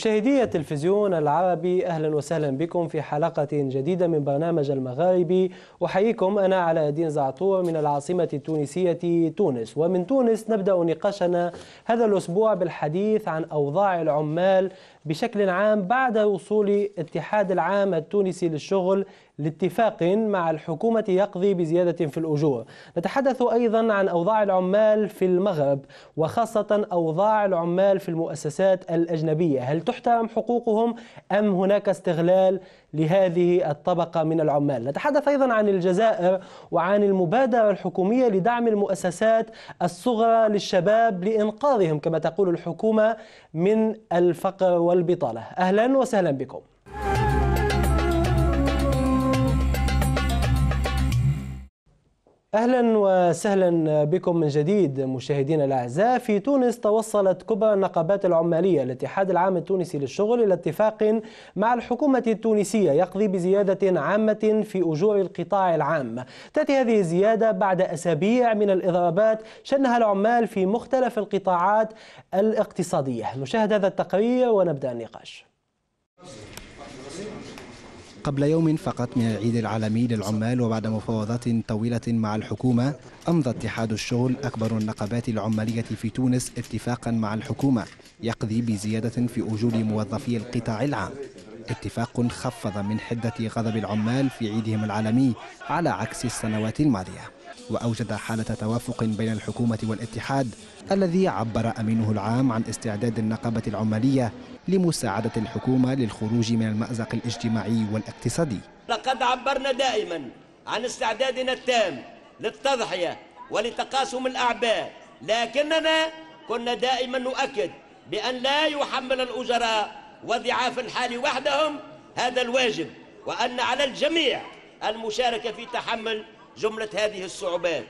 مشاهدي التلفزيون العربي أهلا وسهلا بكم في حلقة جديدة من برنامج المغاربي أحييكم أنا علاء الدين زعطور من العاصمة التونسية تونس ومن تونس نبدأ نقاشنا هذا الأسبوع بالحديث عن أوضاع العمال بشكل عام بعد وصول اتحاد العام التونسي للشغل لاتفاق مع الحكومة يقضي بزيادة في الأجور نتحدث أيضا عن أوضاع العمال في المغرب وخاصة أوضاع العمال في المؤسسات الأجنبية هل تحترم حقوقهم أم هناك استغلال لهذه الطبقة من العمال نتحدث أيضا عن الجزائر وعن المبادرة الحكومية لدعم المؤسسات الصغرى للشباب لإنقاذهم كما تقول الحكومة من الفقر والبطالة أهلا وسهلا بكم أهلا وسهلا بكم من جديد مشاهدينا الأعزاء في تونس توصلت كبرى النقابات العمالية الاتحاد العام التونسي للشغل إلى اتفاق مع الحكومة التونسية يقضي بزيادة عامة في أجور القطاع العام تأتي هذه الزيادة بعد أسابيع من الإضرابات شنها العمال في مختلف القطاعات الاقتصادية نشاهد هذا التقرير ونبدأ النقاش قبل يوم فقط من العيد العالمي للعمال وبعد مفاوضات طويلة مع الحكومة أمضى اتحاد الشغل أكبر النقابات العمالية في تونس اتفاقا مع الحكومة يقضي بزيادة في أجور موظفي القطاع العام اتفاق خفض من حدة غضب العمال في عيدهم العالمي على عكس السنوات الماضية وأوجد حالة توافق بين الحكومة والاتحاد الذي عبر أمينه العام عن استعداد النقابة العمالية لمساعدة الحكومة للخروج من المأزق الاجتماعي والاقتصادي لقد عبرنا دائما عن استعدادنا التام للتضحية ولتقاسم الأعباء لكننا كنا دائما نؤكد بأن لا يحمل الأجراء وضعاف الحال وحدهم هذا الواجب وأن على الجميع المشاركة في تحمل جملة هذه الصعوبات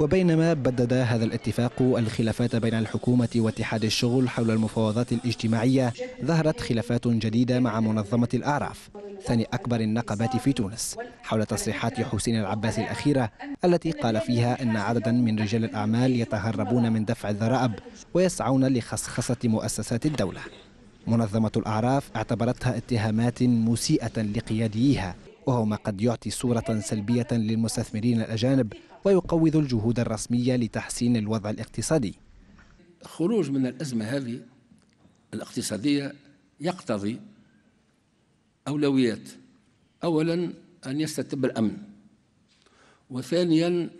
وبينما بدد هذا الاتفاق الخلافات بين الحكومة واتحاد الشغل حول المفاوضات الاجتماعية ظهرت خلافات جديدة مع منظمة الأعراف ثاني أكبر النقابات في تونس حول تصريحات حسين العباس الأخيرة التي قال فيها أن عددا من رجال الأعمال يتهربون من دفع الضرائب ويسعون لخصخصة مؤسسات الدولة منظمة الأعراف اعتبرتها اتهامات مسيئة لقياديها وهو ما قد يعطي صورة سلبية للمستثمرين الأجانب ويقوض الجهود الرسمية لتحسين الوضع الاقتصادي خروج من الأزمة هذه الاقتصادية يقتضي أولويات أولا أن يستتب الأمن وثانيا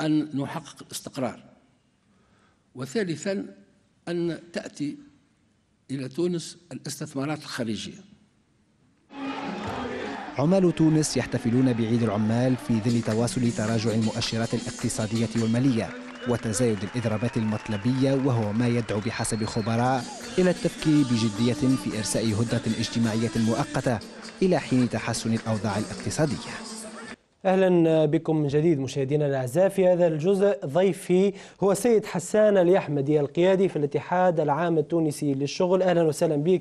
أن نحقق الاستقرار وثالثا أن تأتي إلى تونس الاستثمارات الخارجية عمال تونس يحتفلون بعيد العمال في ظل تواصل تراجع المؤشرات الاقتصادية والمالية وتزايد الإضرابات المطلبية وهو ما يدعو بحسب خبراء إلى التفكير بجدية في إرساء هدرة اجتماعية مؤقتة إلى حين تحسن الأوضاع الاقتصادية اهلا بكم من جديد مشاهدينا الاعزاء في هذا الجزء ضيفي هو السيد حسان اليحمدي القيادي في الاتحاد العام التونسي للشغل اهلا وسهلا بك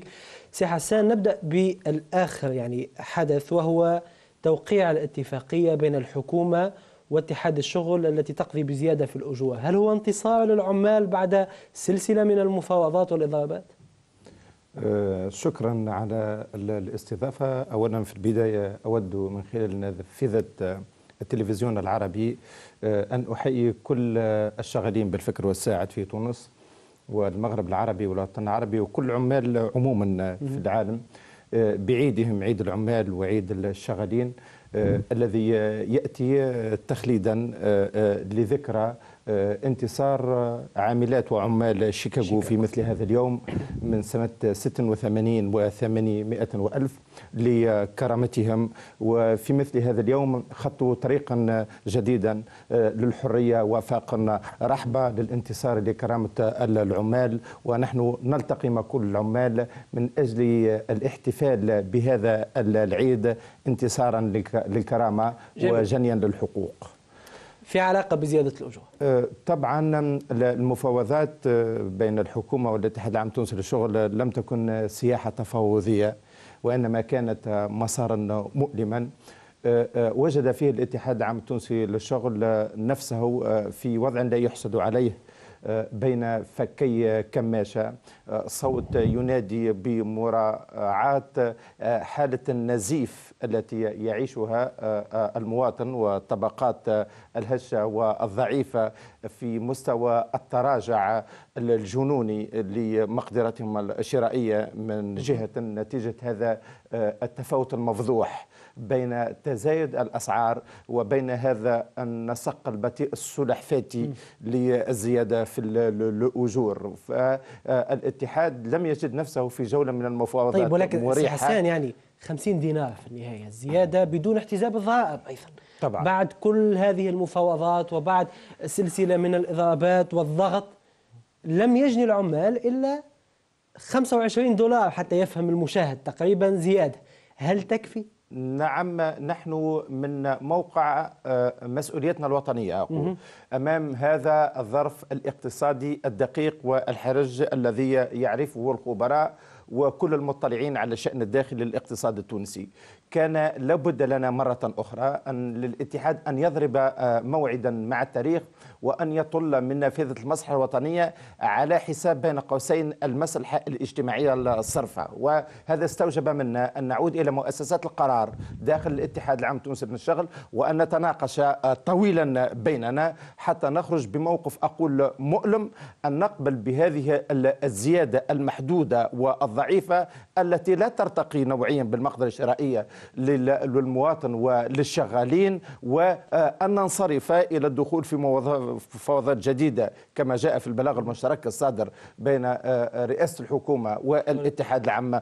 سي حسان نبدا بالاخر يعني حدث وهو توقيع الاتفاقيه بين الحكومه واتحاد الشغل التي تقضي بزياده في الاجور هل هو انتصار للعمال بعد سلسله من المفاوضات والاضرابات آه، شكرا على الاستضافة أولا في البداية أود من خلال نافذة التلفزيون العربي آه، أن أحيي كل الشغالين بالفكر والساعد في تونس والمغرب العربي والوطن العربي وكل عمال عموما في العالم آه، بعيدهم عيد العمال وعيد الشغالين الذي يأتي تخليدا لذكرى آه، انتصار آه، عاملات وعمال شيكاغو في مثل هذا اليوم من سنة 86 و 800 وألف لكرامتهم وفي مثل هذا اليوم خطوا طريقا جديدا آه، للحرية وفاقا رحبة للانتصار لكرامة العمال ونحن نلتقي مع كل العمال من أجل الاحتفال بهذا العيد انتصارا للكرامة وجنيا للحقوق في علاقه بزياده الاجور؟ أه، طبعا المفاوضات أه، بين الحكومه والاتحاد العام التونسي للشغل لم تكن سياحه تفاوضيه وانما كانت مسارا مؤلما أه، وجد فيه الاتحاد العام التونسي للشغل نفسه في وضع لا يحسد عليه بين فكي كماشة صوت ينادي بمراعاة حالة النزيف التي يعيشها المواطن والطبقات الهشة والضعيفة في مستوى التراجع الجنوني لمقدرتهم الشرائية من جهة نتيجة هذا التفاوت المفضوح بين تزايد الأسعار وبين هذا النسق البطيء السلحفاتي للزيادة في الأجور فالاتحاد لم يجد نفسه في جولة من المفاوضات طيب ولكن مريحة حسان يعني 50 دينار في النهاية الزيادة بدون احتزاب الضرائب أيضا طبعا. بعد كل هذه المفاوضات وبعد سلسلة من الإضرابات والضغط لم يجني العمال إلا 25 دولار حتى يفهم المشاهد تقريبا زيادة هل تكفي؟ نعم نحن من موقع آه، مسؤوليتنا الوطنية أقول أمام هذا الظرف الاقتصادي الدقيق والحرج الذي يعرفه الخبراء وكل المطلعين على الشأن الداخلي للاقتصاد التونسي كان لابد لنا مرة أخرى أن للاتحاد أن يضرب آه، موعدا مع التاريخ وأن يطل من نافذة المسرح الوطنية على حساب بين قوسين المسرح الاجتماعية الصرفة وهذا استوجب منا أن نعود إلى مؤسسات القرار داخل الاتحاد العام التونسي للشغل وأن نتناقش طويلا بيننا حتى نخرج بموقف أقول مؤلم أن نقبل بهذه الزيادة المحدودة والضعيفة التي لا ترتقي نوعيا بالمقدرة الشرائية للمواطن وللشغالين وأن ننصرف إلى الدخول في مفاوضات جديدة كما جاء في البلاغ المشترك الصادر بين آه، آه، رئاسة الحكومة والاتحاد العام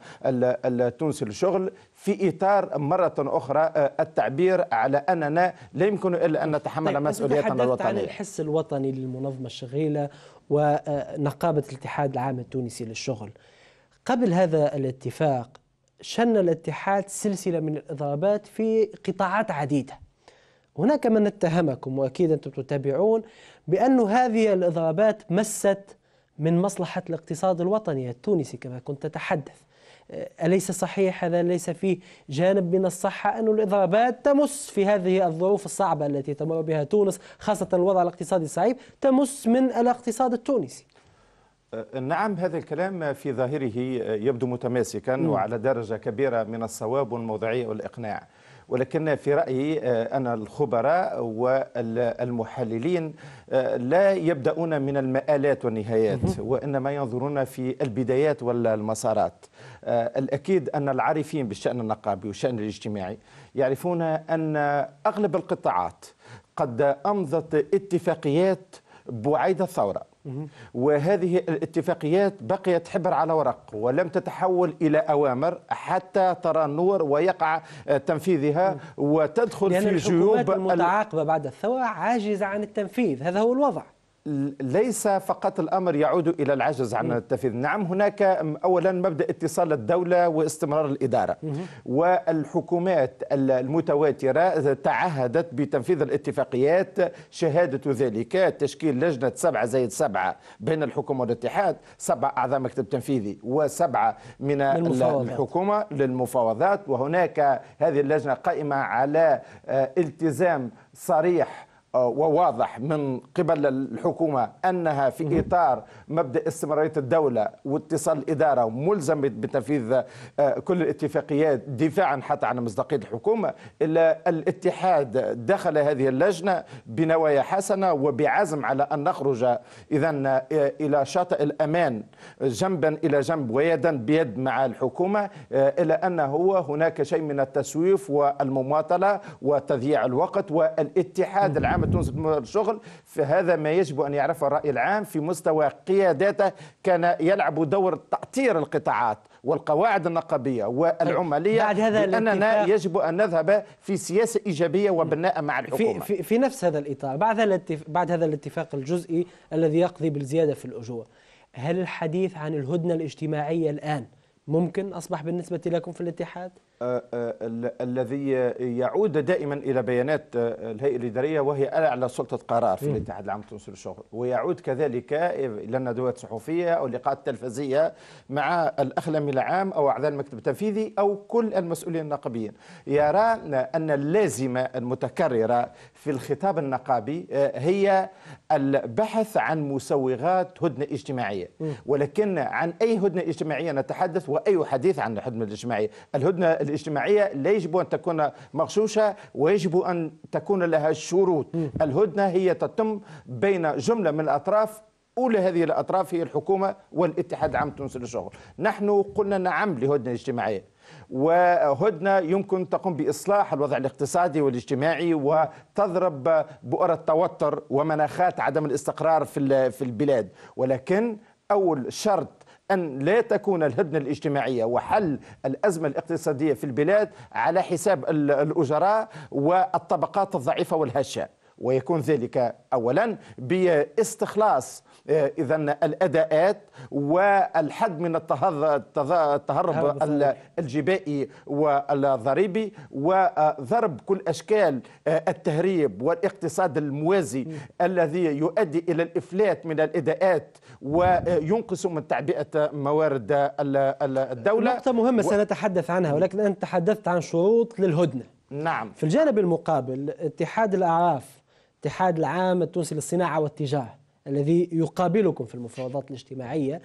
التونسي للشغل في إطار مرة أخرى آه، التعبير على أننا لا يمكن إلا أن نتحمل طيب مسؤوليتنا الوطنية عن الحس الوطني للمنظمة الشغيلة ونقابة الاتحاد العام التونسي للشغل قبل هذا الاتفاق شن الاتحاد سلسلة من الإضرابات في قطاعات عديدة هناك من اتهمكم واكيد انتم تتابعون بأن هذه الاضرابات مست من مصلحه الاقتصاد الوطني التونسي كما كنت تتحدث. أه، أليس صحيح هذا ليس فيه جانب من الصحة أن الإضرابات تمس في هذه الظروف الصعبة التي تمر بها تونس خاصة الوضع الاقتصادي الصعيب تمس من الاقتصاد التونسي أه، نعم هذا الكلام في ظاهره يبدو متماسكا نعم. وعلى درجة كبيرة من الصواب والموضوعية والإقناع ولكن في رأيي آه، أنا الخبراء والمحللين آه، لا يبدأون من المآلات والنهايات وإنما ينظرون في البدايات والمسارات آه، الأكيد أن العارفين بالشأن النقابي والشأن الاجتماعي يعرفون أن أغلب القطاعات قد أمضت اتفاقيات بعيد الثوره وهذه الاتفاقيات بقيت حبر على ورق ولم تتحول إلى أوامر حتى ترى النور ويقع تنفيذها وتدخل يعني في جيوب المتعاقبة بعد الثورة عاجزة عن التنفيذ هذا هو الوضع ليس فقط الأمر يعود إلى العجز عن التنفيذ نعم هناك أولا مبدأ اتصال الدولة واستمرار الإدارة والحكومات المتواترة تعهدت بتنفيذ الاتفاقيات شهادة ذلك تشكيل لجنة سبعة زائد سبعة بين الحكومة والاتحاد سبعة أعضاء مكتب تنفيذي وسبعة من الحكومة للمفاوضات وهناك هذه اللجنة قائمة على آه، التزام صريح آه، وواضح من قبل الحكومة أنها في إطار مبدأ استمرارية الدولة واتصال الإدارة ملزمة بتنفيذ آه، كل الاتفاقيات دفاعا حتى عن مصداقية الحكومة إلا الاتحاد دخل هذه اللجنة بنوايا حسنة وبعزم على أن نخرج إذا آه، إلى شاطئ الأمان جنبا إلى جنب ويدا بيد مع الحكومة إلا أنه هناك شيء من التسويف والمماطلة وتضييع الوقت والاتحاد العام تونس الشغل فهذا ما يجب أن يعرفه الرأي العام في مستوى قياداته كان يلعب دور تاطير القطاعات والقواعد النقابيه والعماليه بعد هذا لاننا يجب ان نذهب في سياسه ايجابيه وبناء مع الحكومه في, في, في نفس هذا الاطار بعد بعد هذا الاتفاق الجزئي الذي يقضي بالزياده في الاجور هل الحديث عن الهدنه الاجتماعيه الان ممكن اصبح بالنسبه لكم في الاتحاد آه، آه، الذي يعود دائما الى بيانات آه، الهيئه الاداريه وهي اعلى سلطه قرار في الاتحاد العام التونسي للشغل ويعود كذلك الى الندوات الصحفيه او اللقاءات التلفزيه مع الاخلمي العام او اعضاء المكتب التنفيذي او كل المسؤولين النقابيين يرى ان اللازمه المتكرره في الخطاب النقابي هي البحث عن مسوغات هدنه اجتماعيه ولكن عن اي هدنه اجتماعيه نتحدث واي حديث عن الهدنه الاجتماعيه الهدنه الاجتماعية لا يجب أن تكون مغشوشة ويجب أن تكون لها شروط الهدنة هي تتم بين جملة من الأطراف أولى هذه الأطراف هي الحكومة والاتحاد العام التونسي للشغل نحن قلنا نعم لهدنة اجتماعية وهدنه يمكن تقوم باصلاح الوضع الاقتصادي والاجتماعي وتضرب بؤر التوتر ومناخات عدم الاستقرار في في البلاد ولكن اول شرط أن لا تكون الهدنة الاجتماعية وحل الأزمة الاقتصادية في البلاد على حساب الأجراء والطبقات الضعيفة والهشة ويكون ذلك اولا باستخلاص آه، اذا الاداءات والحد من التهرب الجبائي والضريبي وضرب كل اشكال آه، التهريب والاقتصاد الموازي م. الذي يؤدي الى الافلات من الاداءات وينقص من تعبئة موارد الدولة نقطة مهمة و... سنتحدث عنها ولكن أنت تحدثت عن شروط للهدنة نعم في الجانب المقابل اتحاد الأعراف الاتحاد العام التونسي للصناعة والتجارة الذي يقابلكم في المفاوضات الاجتماعية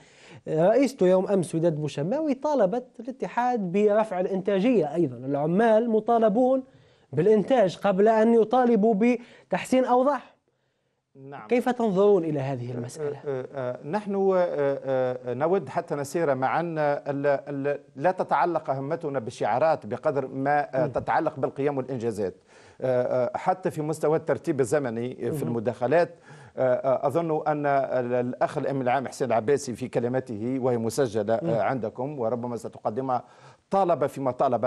رئيسته يوم أمس وداد بوشماوي طالبت الاتحاد برفع الإنتاجية أيضا العمال مطالبون بالإنتاج قبل أن يطالبوا بتحسين أوضاعهم نعم. كيف تنظرون إلى هذه المسألة؟ أه، أه، أه، نحن نود حتى نسير معا لا تتعلق همتنا بالشعارات بقدر ما تتعلق بالقيم والإنجازات حتى في مستوى الترتيب الزمني في المداخلات أظن أن الأخ الأمين العام حسين العباسي في كلمته وهي مسجلة عندكم وربما ستقدمها طالب فيما طالب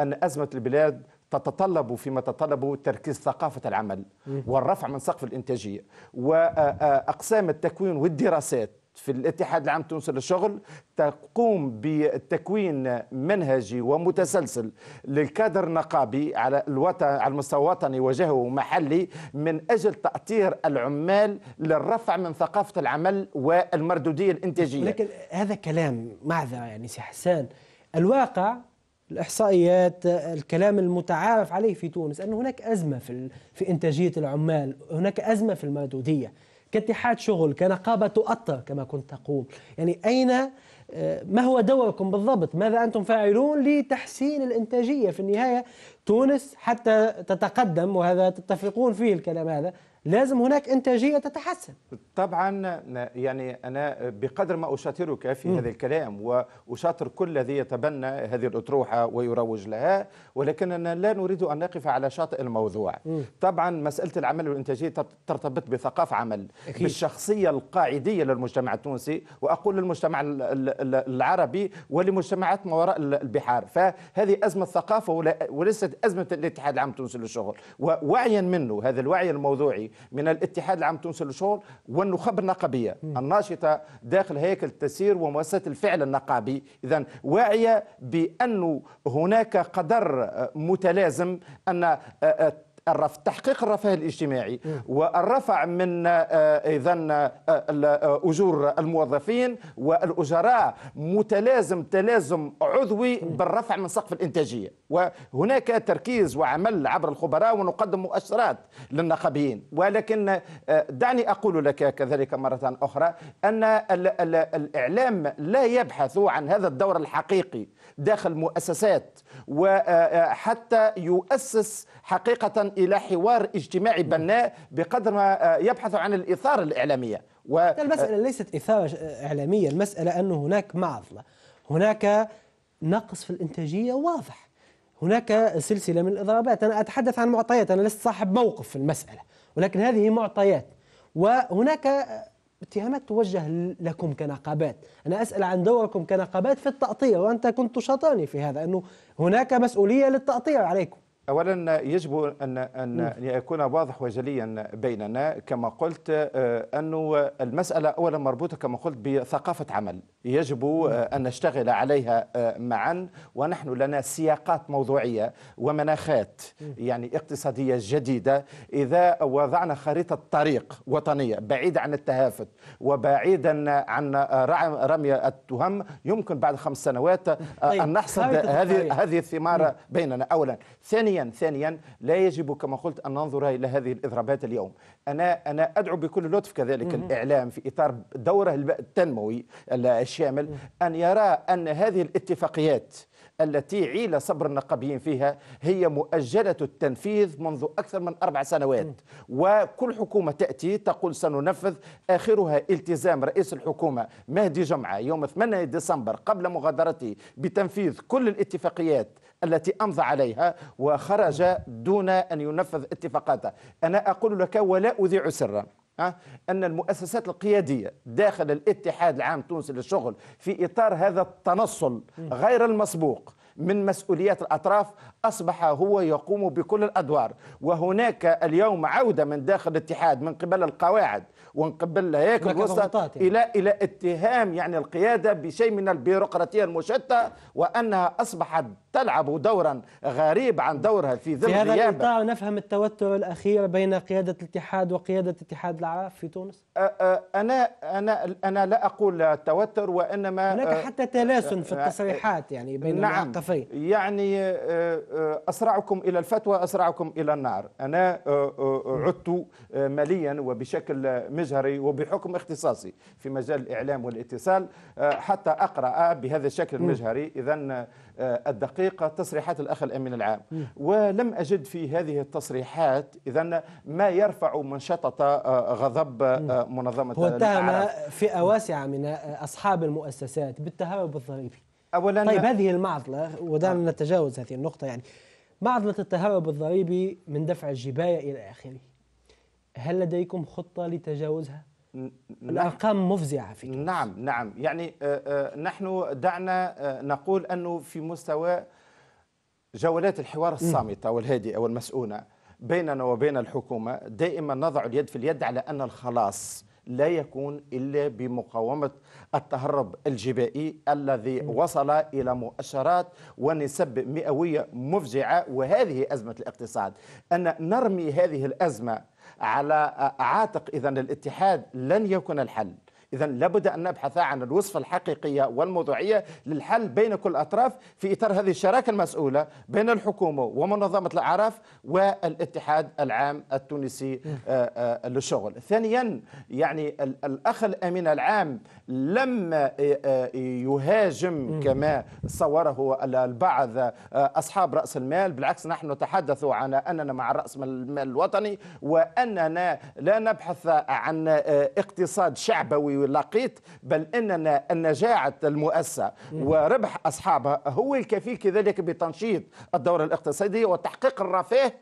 أن أزمة البلاد تتطلب فيما تتطلب تركيز ثقافة العمل والرفع من سقف الإنتاجية وأقسام آه، آه، التكوين والدراسات في الاتحاد العام التونسي للشغل تقوم بتكوين منهجي ومتسلسل للكادر النقابي على الوطن على المستوى الوطني وجهه ومحلي من اجل تاطير العمال للرفع من ثقافه العمل والمردوديه الانتاجيه. لكن هذا كلام معذره يعني سي حسان الواقع الإحصائيات الكلام المتعارف عليه في تونس أن هناك أزمة في, في إنتاجية العمال هناك أزمة في المردودية كاتحاد شغل كنقابة تؤطر كما كنت تقول يعني أين آه، ما هو دوركم بالضبط ماذا أنتم فاعلون لتحسين الإنتاجية في النهاية تونس حتى تتقدم وهذا تتفقون فيه الكلام هذا لازم هناك إنتاجية تتحسن طبعا يعني أنا بقدر ما أشاطرك في هذا الكلام وأشاطر كل الذي يتبنى هذه الأطروحة ويروج لها ولكننا لا نريد أن نقف على شاطئ الموضوع م. طبعا مسألة العمل والإنتاجية ترتبط بثقافة عمل أكيد. بالشخصية القاعدية للمجتمع التونسي وأقول للمجتمع العربي ولمجتمعات ما وراء البحار فهذه أزمة ثقافة وليست ازمه الاتحاد العام التونسي للشغل ووعيا منه هذا الوعي الموضوعي من الاتحاد العام التونسي للشغل والنخب النقابيه الناشطه داخل هيكل التسيير ومؤسسات الفعل النقابي اذا واعيه بانه هناك قدر متلازم ان الرف تحقيق الرفاه الاجتماعي والرفع من آه، اذا آه، آه، اجور الموظفين والاجراء متلازم تلازم عضوي بالرفع من سقف الانتاجيه وهناك تركيز وعمل عبر الخبراء ونقدم مؤشرات للنقابيين ولكن دعني اقول لك كذلك مره اخرى ان الاعلام لا يبحث عن هذا الدور الحقيقي داخل مؤسسات وحتى آه، آه، يؤسس حقيقة إلى حوار اجتماعي بناء بقدر ما آه، يبحث عن الإثارة الإعلامية و... المسألة ليست إثارة إعلامية المسألة أن هناك معضلة هناك نقص في الإنتاجية واضح هناك سلسلة من الإضرابات أنا أتحدث عن معطيات أنا لست صاحب موقف في المسألة ولكن هذه معطيات وهناك اتهامات توجه لكم كنقابات أنا أسأل عن دوركم كنقابات في التأطير وأنت كنت شاطرني في هذا أنه هناك مسؤولية للتأطير عليكم اولا يجب ان ان يعني يكون واضح وجليا بيننا كما قلت آه، انه المساله اولا مربوطه كما قلت بثقافه عمل يجب آه، ان نشتغل عليها آه، معا ونحن لنا سياقات موضوعيه ومناخات يعني اقتصاديه جديده اذا وضعنا خريطه طريق وطنيه بعيده عن التهافت وبعيدا عن رمي التهم يمكن بعد خمس سنوات طيب، ان نحصد هذه هذه الثمار بيننا اولا ثانيا ثانيا ثانيا لا يجب كما قلت ان ننظر الى هذه الاضرابات اليوم انا انا ادعو بكل لطف كذلك مم. الاعلام في اطار دوره التنموي الشامل ان يرى ان هذه الاتفاقيات التي عيل صبر النقابيين فيها هي مؤجلة التنفيذ منذ أكثر من أربع سنوات وكل حكومة تأتي تقول سننفذ آخرها التزام رئيس الحكومة مهدي جمعة يوم 8 ديسمبر قبل مغادرته بتنفيذ كل الاتفاقيات التي أمضى عليها وخرج دون أن ينفذ اتفاقاته أنا أقول لك ولا أذيع سرا أن المؤسسات القيادية داخل الاتحاد العام التونسي للشغل في إطار هذا التنصل غير المسبوق من مسؤوليات الأطراف أصبح هو يقوم بكل الأدوار وهناك اليوم عودة من داخل الاتحاد من قبل القواعد ومن قبل الهياكل الوسط يعني. إلى إلى اتهام يعني القيادة بشيء من البيروقراطية المشتتة وأنها أصبحت تلعب دورا غريب عن دورها في ظل في هذا القطاع نفهم التوتر الأخير بين قيادة الاتحاد وقيادة اتحاد العراف في تونس أنا أنا أنا لا أقول توتر وإنما هناك حتى تلاسن في التصريحات يعني بين نعم المعقفين يعني آه، أسرعكم إلى الفتوى أسرعكم إلى النار أنا آه، آه، عدت ماليا وبشكل مجهري وبحكم اختصاصي في مجال الإعلام والاتصال حتى أقرأ بهذا الشكل المجهري إذا الدقيقة تصريحات الأخ الأمين العام ولم أجد في هذه التصريحات إذا ما يرفع منشطة غضب منظمة هو اتهم فئة واسعة من أصحاب المؤسسات بالتهرب الضريبي اولا طيب هذه المعضله ودعنا نتجاوز هذه النقطه يعني معضله التهرب الضريبي من دفع الجبايه الى اخره هل لديكم خطه لتجاوزها الارقام مفزعه في تونس نعم نعم يعني آه، آه، نحن دعنا آه، نقول انه في مستوى جولات الحوار الصامته والهادئه والمسؤونه بيننا وبين الحكومه دائما نضع اليد في اليد على ان الخلاص لا يكون الا بمقاومه التهرب الجبائي الذي وصل إلى مؤشرات ونسب مئوية مفجعة وهذه أزمة الاقتصاد أن نرمي هذه الأزمة على آه، عاتق إذا الاتحاد لن يكون الحل إذا لابد أن نبحث عن الوصفة الحقيقية والموضوعية للحل بين كل الأطراف في إطار هذه الشراكة المسؤولة بين الحكومة ومنظمة الأعراف والاتحاد العام التونسي آه، آه، للشغل ثانيا يعني الأخ الأمين العام لم آه، يهاجم كما صوره البعض أصحاب رأس المال بالعكس نحن نتحدث عن أننا مع رأس المال الوطني وأننا لا نبحث عن اقتصاد شعبوي العربي لقيت بل أننا نجاعة المؤسسة وربح أصحابها هو الكفيل كذلك بتنشيط الدورة الاقتصادية وتحقيق الرفاه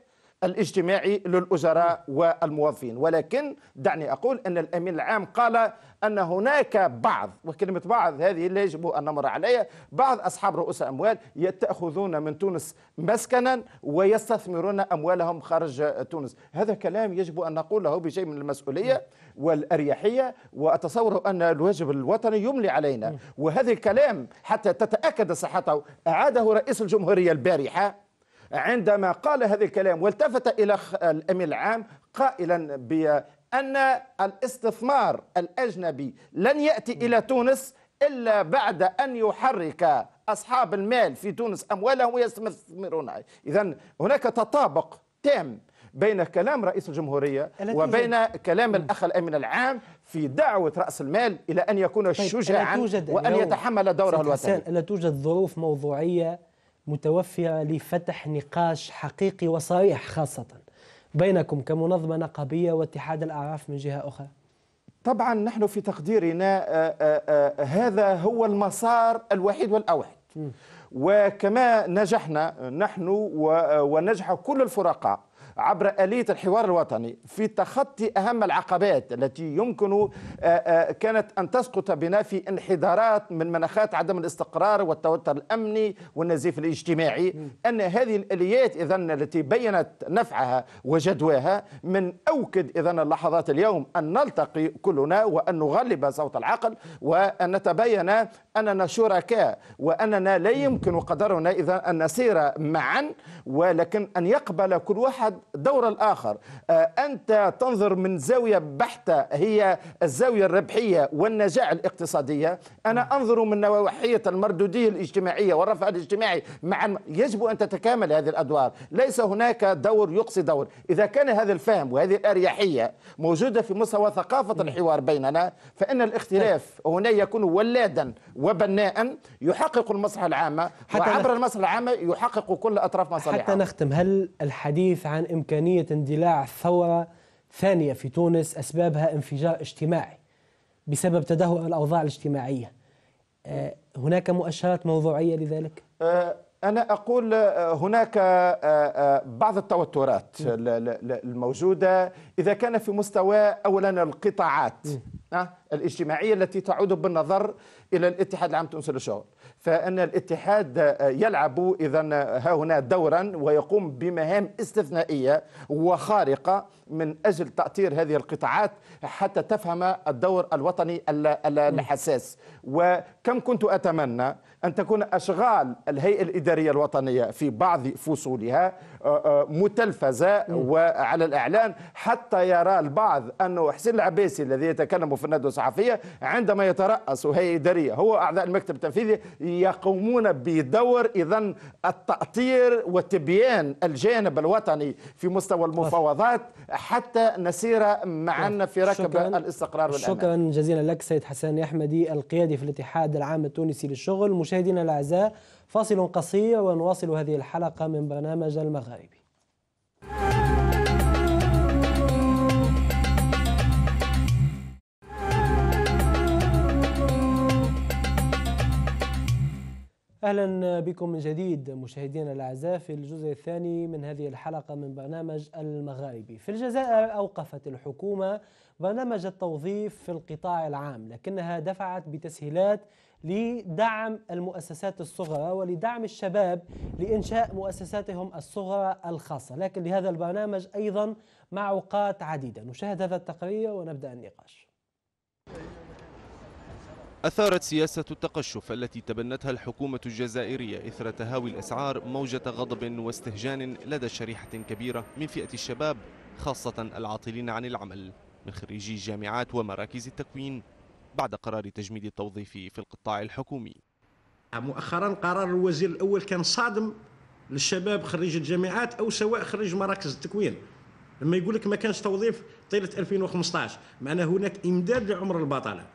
الاجتماعي للأجراء والموظفين ولكن دعني أقول أن الأمين العام قال أن هناك بعض وكلمة بعض هذه لا يجب أن نمر عليها بعض أصحاب رؤوس أموال يتأخذون من تونس مسكنا ويستثمرون أموالهم خارج تونس هذا كلام يجب أن نقوله بشيء من المسؤولية والأريحية وأتصور أن الواجب الوطني يملي علينا وهذا الكلام حتى تتأكد صحته أعاده رئيس الجمهورية البارحة عندما قال هذا الكلام والتفت إلى الأمين العام قائلا بأن الاستثمار الأجنبي لن يأتي إلى تونس إلا بعد أن يحرك أصحاب المال في تونس أموالهم ويستثمرون إذا هناك تطابق تام بين كلام رئيس الجمهورية وبين كلام الأخ الأمين العام في دعوة رأس المال إلى أن يكون طيب، شجاعا وأن يتحمل دوره الوطني ألا توجد ظروف موضوعية متوفرة لفتح نقاش حقيقي وصريح خاصة بينكم كمنظمة نقابية واتحاد الأعراف من جهة أخرى طبعا نحن في تقديرنا آآ آه، آآ آه، آه، هذا هو المسار الوحيد والأوحد وكما نجحنا نحن ونجح كل الفرقاء عبر آلية الحوار الوطني في تخطي أهم العقبات التي يمكن آه، آه، كانت أن تسقط بنا في انحدارات من مناخات عدم الاستقرار والتوتر الأمني والنزيف الاجتماعي أن هذه الآليات إذا التي بينت نفعها وجدواها من أوكد إذا اللحظات اليوم أن نلتقي كلنا وأن نغلب صوت العقل وأن نتبين أننا شركاء وأننا لا يمكن قدرنا إذا أن نسير معا ولكن أن يقبل كل واحد الدور الآخر آه، أنت تنظر من زاوية بحتة هي الزاوية الربحية والنجاعة الاقتصادية أنا نعم. أنظر من نواحية المردودية الاجتماعية والرفع الاجتماعي مع يجب أن تتكامل هذه الأدوار ليس هناك دور يقصي دور إذا كان هذا الفهم وهذه الأريحية موجودة في مستوى ثقافة نعم. الحوار بيننا فإن الاختلاف طيب. هنا يكون ولادا وبناء يحقق المصلحة العامة وعبر المصلحة العامة يحقق كل أطراف مصالحها حتى نختم هل الحديث عن إمكانية اندلاع ثورة ثانية في تونس أسبابها انفجار اجتماعي بسبب تدهور الأوضاع الاجتماعية آه، هناك مؤشرات موضوعية لذلك؟ آه، أنا أقول آه، هناك بعض التوترات الموجودة إذا كان في مستوى أولا القطاعات الاجتماعية التي تعود بالنظر إلى الاتحاد العام التونسي للشغل فان الاتحاد يلعب اذا ها هنا دورا ويقوم بمهام استثنائيه وخارقه من أجل تأطير هذه القطاعات حتى تفهم الدور الوطني الحساس وكم كنت أتمنى أن تكون أشغال الهيئة الإدارية الوطنية في بعض فصولها آه، آه، متلفزة وعلى الإعلان حتى يرى البعض أنه حسين العباسي الذي يتكلم في الندوة الصحفية عندما يترأس هيئة إدارية هو أعضاء المكتب التنفيذي يقومون بدور إذا التأطير وتبيان الجانب الوطني في مستوى المفاوضات حتى نسير معنا نعم. في ركب الاستقرار والأمان شكرا جزيلا لك سيد حسان أحمدي القيادي في الاتحاد العام التونسي للشغل مشاهدينا الأعزاء فاصل قصير ونواصل هذه الحلقة من برنامج المغاربي أهلا بكم من جديد مشاهدينا الأعزاء في الجزء الثاني من هذه الحلقة من برنامج المغاربي في الجزائر أوقفت الحكومة برنامج التوظيف في القطاع العام لكنها دفعت بتسهيلات لدعم المؤسسات الصغرى ولدعم الشباب لإنشاء مؤسساتهم الصغرى الخاصة لكن لهذا البرنامج أيضا معوقات عديدة نشاهد هذا التقرير ونبدأ النقاش أثارت سياسة التقشف التي تبنتها الحكومة الجزائرية إثر تهاوي الأسعار موجة غضب واستهجان لدى شريحة كبيرة من فئة الشباب خاصة العاطلين عن العمل من خريجي الجامعات ومراكز التكوين بعد قرار تجميد التوظيف في القطاع الحكومي مؤخرا قرار الوزير الأول كان صادم للشباب خريج الجامعات أو سواء خريج مراكز التكوين لما يقول لك ما كانش توظيف طيلة 2015 معناه هناك إمداد لعمر البطالة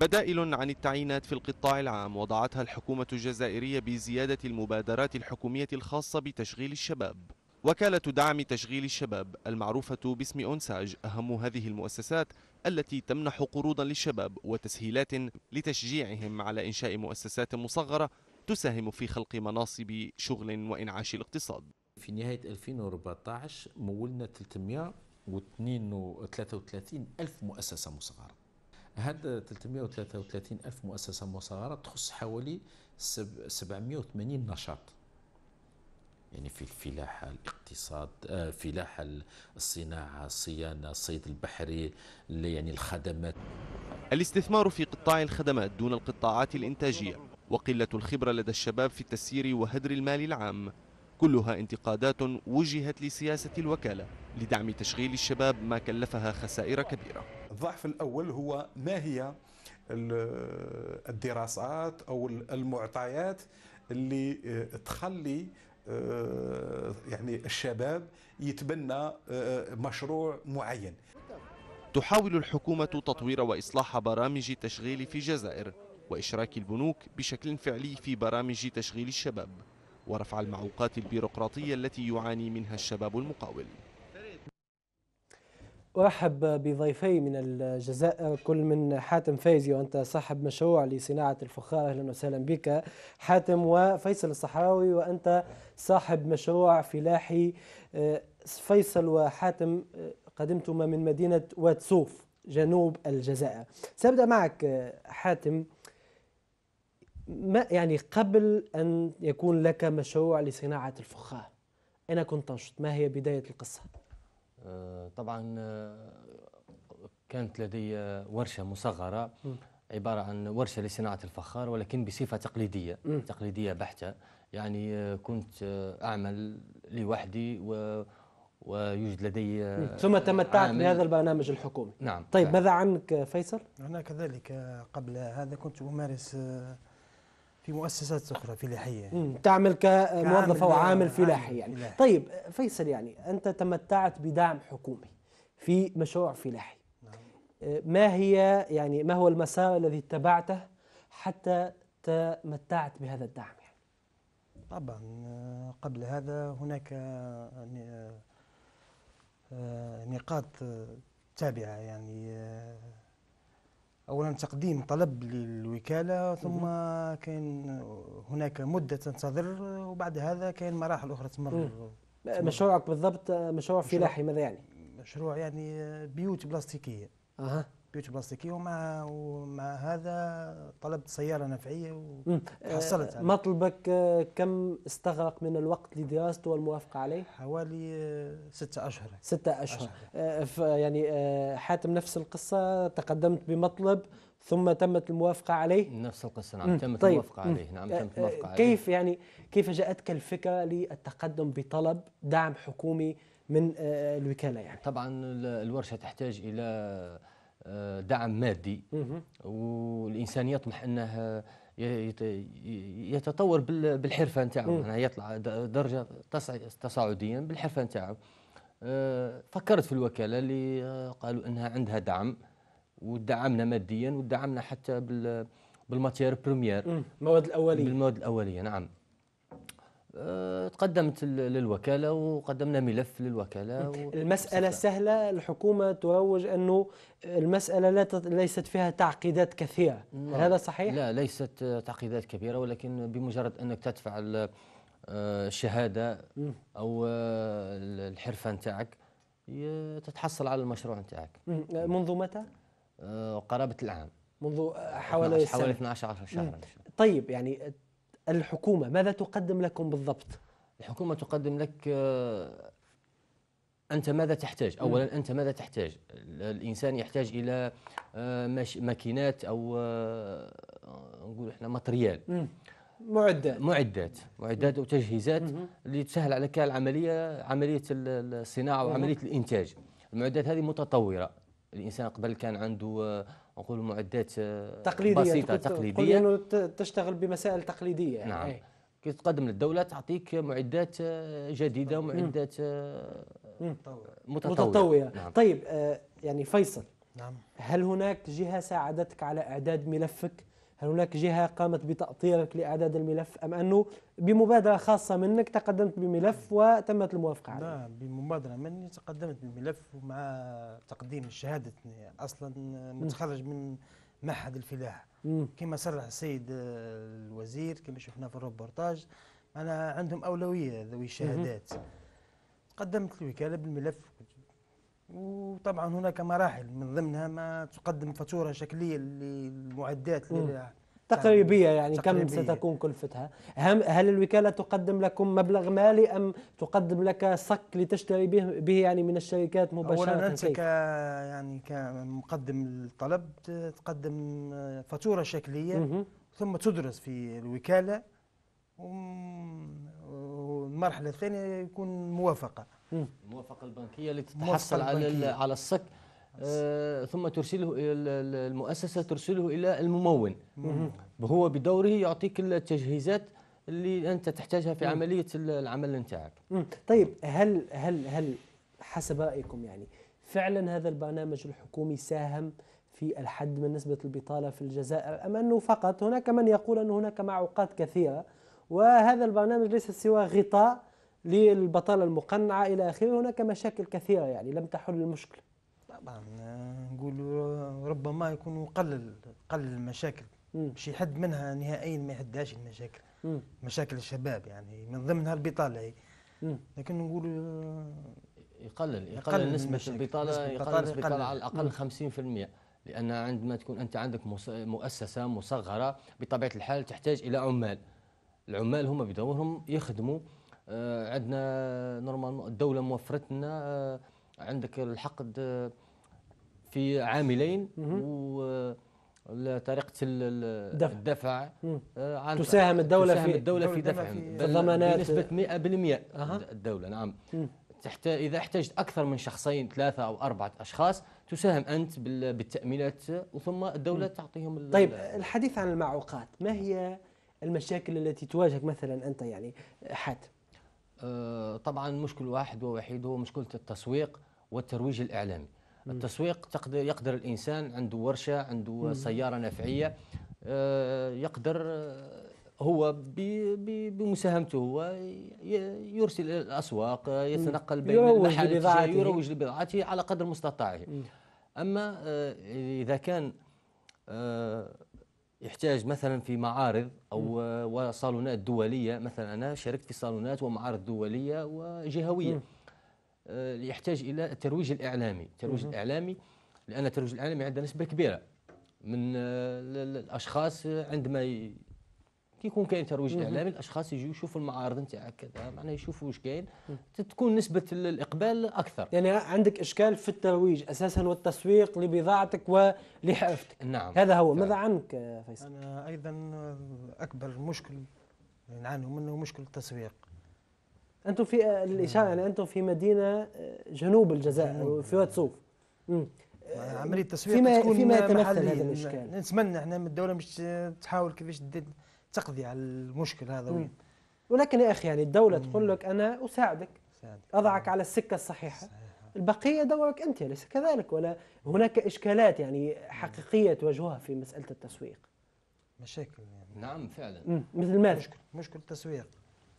بدائل عن التعيينات في القطاع العام وضعتها الحكومة الجزائرية بزيادة المبادرات الحكومية الخاصة بتشغيل الشباب وكالة دعم تشغيل الشباب المعروفة باسم أونساج أهم هذه المؤسسات التي تمنح قروضا للشباب وتسهيلات لتشجيعهم على إنشاء مؤسسات مصغرة تساهم في خلق مناصب شغل وإنعاش الاقتصاد في نهاية 2014 مولنا 332 ألف مؤسسة مصغرة هاد 333 ألف مؤسسة مصغرة تخص حوالي 780 نشاط يعني في الفلاحة الاقتصاد آه، فلاحة الصناعة الصيانة الصيد البحري يعني الخدمات الاستثمار في قطاع الخدمات دون القطاعات الإنتاجية وقلة الخبرة لدى الشباب في التسيير وهدر المال العام كلها انتقادات وجهت لسياسة الوكالة لدعم تشغيل الشباب ما كلفها خسائر كبيرة الضعف الأول هو ما هي الدراسات أو المعطيات اللي آه، تخلي آه، يعني الشباب يتبنى آه، مشروع معين تحاول الحكومة تطوير وإصلاح برامج التشغيل في الجزائر وإشراك البنوك بشكل فعلي في برامج تشغيل الشباب ورفع المعوقات البيروقراطية التي يعاني منها الشباب المقاول أرحب بضيفي من الجزائر كل من حاتم فايزي وأنت صاحب مشروع لصناعة الفخار أهلا وسهلا بك حاتم وفيصل الصحراوي وأنت صاحب مشروع فلاحي آه، فيصل وحاتم آه، قدمتما من مدينة واتسوف جنوب الجزائر سأبدأ معك آه، حاتم ما يعني قبل أن يكون لك مشروع لصناعة الفخار أين كنت تنشط؟ ما هي بداية القصة؟ أه، طبعا أه، كانت لدي أه، ورشة مصغرة عبارة عن ورشة لصناعة الفخار ولكن بصفة تقليدية م. تقليدية بحتة يعني كنت أعمل لوحدي و ويوجد لدي ثم تمتعت بهذا البرنامج الحكومي نعم طيب ماذا عنك فيصل؟ أنا كذلك قبل هذا كنت أمارس في مؤسسات أخرى فلاحية يعني. تعمل كموظف أو عامل فلاحي يعني فلاحي. طيب فيصل يعني أنت تمتعت بدعم حكومي في مشروع فلاحي نعم. آه، ما هي يعني ما هو المسار الذي اتبعته حتى تمتعت بهذا الدعم يعني؟ طبعا آه، قبل هذا هناك آه، نقاط تابعة يعني اولا تقديم طلب للوكاله ثم كان هناك مده تنتظر وبعد هذا كان مراحل اخرى تمر مشروعك بالضبط مشروع فلاحي ماذا يعني؟ مشروع يعني بيوت بلاستيكيه اها بيوت بلاستيكيه ومع ومع هذا طلبت سياره نفعيه وحصلتها آه، مطلبك آه، كم استغرق من الوقت لدراسته والموافقه عليه؟ حوالي آه، ستة اشهر ستة اشهر, أشهر. يعني حاتم نفس القصه تقدمت بمطلب ثم تمت الموافقة عليه نفس القصة نعم تمت طيب. الموافقة عليه نعم تمت الموافقة عليه كيف يعني كيف جاءتك الفكرة للتقدم بطلب دعم حكومي من الوكالة يعني طبعا الورشة تحتاج إلى آه، دعم مادي والانسان يطمح انه آه، يتطور بالحرفه نتاعو يعني يطلع درجه تصاعديا بالحرفه نتاعو آه، فكرت في الوكاله اللي قالوا انها عندها دعم ودعمنا ماديا ودعمنا حتى بالماتير بريمير المواد الاوليه بالمواد الاوليه نعم آه، تقدمت للوكالة وقدمنا ملف للوكالة المسألة المسألة سهلة الحكومة تروج أنه المسألة لا ت... ليست فيها تعقيدات كثيرة لا. نعم. هذا صحيح؟ لا ليست تعقيدات كبيرة ولكن بمجرد أنك تدفع آه، الشهادة أو آه، الحرفة نتاعك تتحصل على المشروع نتاعك منذ متى؟ قرابة العام منذ حوالي 12 حوالي 12 شهر طيب يعني الحكومة ماذا تقدم لكم بالضبط؟ الحكومة تقدم لك آه، أنت ماذا تحتاج؟ أولا أنت ماذا تحتاج؟ الإنسان يحتاج إلى آه، ماكينات أو آه، نقول إحنا ماتريال معدات معدات معدات وتجهيزات اللي تسهل عليك العملية عملية الصناعة وعملية الإنتاج المعدات هذه متطورة الإنسان قبل كان عنده نقول معدات آه، تقليدية بسيطة تقليدية تشتغل بمسائل تقليدية يعني نعم أي. كي تقدم للدولة تعطيك معدات آه، جديدة ومعدات آه، متطورة متطورة نعم. طيب يعني فيصل نعم هل هناك جهة ساعدتك على إعداد ملفك هل هناك جهة قامت بتأطيرك لإعداد الملف أم أنه بمبادرة خاصة منك تقدمت بملف وتمت الموافقة عليه؟ نعم بمبادرة مني تقدمت بملف مع تقديم الشهادة أصلا متخرج من معهد الفلاحة كما صرح السيد الوزير كما شفنا في الروبورتاج أنا عندهم أولوية ذوي الشهادات قدمت الوكالة بالملف وطبعا هناك مراحل من ضمنها ما تقدم فاتوره شكليه للمعدات تقريبية يعني تقريبية. كم ستكون كلفتها هل الوكالة تقدم لكم مبلغ مالي أم تقدم لك صك لتشتري به, به يعني من الشركات مباشرة أولا أنت ك يعني كمقدم الطلب تقدم فاتورة شكلية -م. ثم تدرس في الوكالة والمرحلة الثانية يكون موافقة الموافقه البنكيه اللي تتحصل على على الصك آه، ثم ترسله المؤسسه ترسله الى الممون هو بدوره يعطيك التجهيزات اللي انت تحتاجها في عمليه العمل نتاعك طيب هل هل هل حسب رايكم يعني فعلا هذا البرنامج الحكومي ساهم في الحد من نسبة البطالة في الجزائر أم أنه فقط هناك من يقول أن هناك معوقات كثيرة وهذا البرنامج ليس سوى غطاء للبطالة المقنعة إلى آخره هناك مشاكل كثيرة يعني لم تحل المشكلة طبعا آه، نقول ربما يكون قلل قلل المشاكل مش يحد منها نهائيا ما يحدهاش المشاكل مم. مشاكل الشباب يعني من ضمنها البطالة هي لكن نقول آه، يقلل يقلل, نسبة البطالة يقلل نسبة البطالة على الأقل 50% لأن عندما تكون أنت عندك مؤسسة مصغرة بطبيعة الحال تحتاج إلى عمال العمال هم بدورهم يخدموا آه، عندنا نورمالمون الدوله موفرت لنا آه، عندك الحقد آه، في عاملين وطريقة الدفع, الدفع عن تساهم الدوله تساهم في الدوله في دفع الضمانات بنسبه 100% أه. الدوله نعم تحت اذا احتجت اكثر من شخصين ثلاثه او اربعه اشخاص تساهم انت بالتامينات وثم الدوله م. تعطيهم طيب الحديث عن المعوقات ما هي المشاكل التي تواجهك مثلا انت يعني حاتم آه، طبعا مشكل واحد ووحيد هو مشكله التسويق والترويج الاعلامي التسويق تقدر يقدر الانسان عنده ورشه عنده سياره نفعيه آه، يقدر آه، هو بمساهمته هو يرسل الى الاسواق يتنقل بين يروج لبضاعته يروج لبضاعته على قدر مستطاعه اما اذا كان يحتاج مثلا في معارض او وصالونات دوليه مثلا انا شاركت في صالونات ومعارض دوليه وجهويه آه، يحتاج الى الترويج الاعلامي الترويج الاعلامي لان الترويج الاعلامي عنده نسبه كبيره من الاشخاص آه، عندما كي يكون كاين ترويج اعلامي الاشخاص يجيو يشوفوا المعارض نتاعك كذا معناها يشوفوا واش كاين تكون نسبه الاقبال اكثر يعني عندك اشكال في الترويج اساسا والتسويق لبضاعتك ولحرفتك نعم هذا هو ماذا عنك فيصل انا ايضا اكبر مشكل يعني نعاني منه مشكل التسويق انتم في الاشاره يعني انتم في مدينه آه، جنوب الجزائر في واد سوف عمليه التسويق فيما تكون فيما يتمثل هذا الاشكال نتمنى احنا من الدوله مش تحاول كيفاش تقضي على المشكل هذا وين ولكن يا اخي يعني الدوله تقول لك انا اساعدك اضعك آه. على السكه الصحيحه صحيح. البقيه دورك انت ليس كذلك ولا هناك اشكالات يعني حقيقيه تواجهها في مساله التسويق مشاكل يعني نعم فعلا مم. مثل ماذا مشكل مشكل التسويق